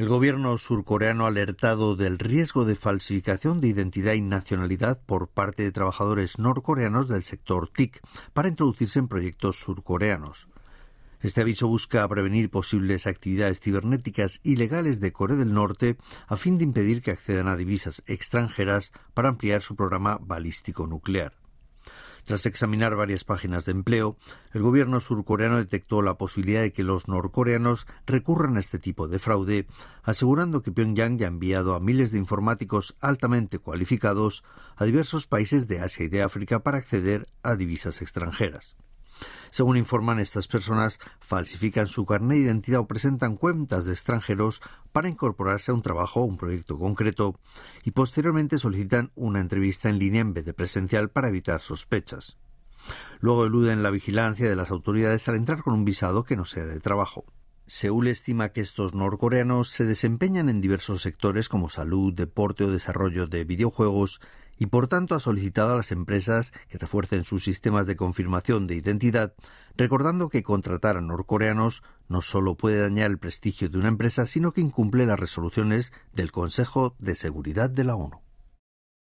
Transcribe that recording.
El gobierno surcoreano ha alertado del riesgo de falsificación de identidad y nacionalidad por parte de trabajadores norcoreanos del sector TIC para introducirse en proyectos surcoreanos. Este aviso busca prevenir posibles actividades cibernéticas ilegales de Corea del Norte a fin de impedir que accedan a divisas extranjeras para ampliar su programa balístico nuclear. Tras examinar varias páginas de empleo, el gobierno surcoreano detectó la posibilidad de que los norcoreanos recurran a este tipo de fraude, asegurando que Pyongyang ya ha enviado a miles de informáticos altamente cualificados a diversos países de Asia y de África para acceder a divisas extranjeras. Según informan estas personas, falsifican su carnet de identidad o presentan cuentas de extranjeros para incorporarse a un trabajo o un proyecto concreto y posteriormente solicitan una entrevista en línea en vez de presencial para evitar sospechas. Luego eluden la vigilancia de las autoridades al entrar con un visado que no sea de trabajo. Seúl estima que estos norcoreanos se desempeñan en diversos sectores como salud, deporte o desarrollo de videojuegos y por tanto ha solicitado a las empresas que refuercen sus sistemas de confirmación de identidad, recordando que contratar a norcoreanos no solo puede dañar el prestigio de una empresa, sino que incumple las resoluciones del Consejo de Seguridad de la ONU.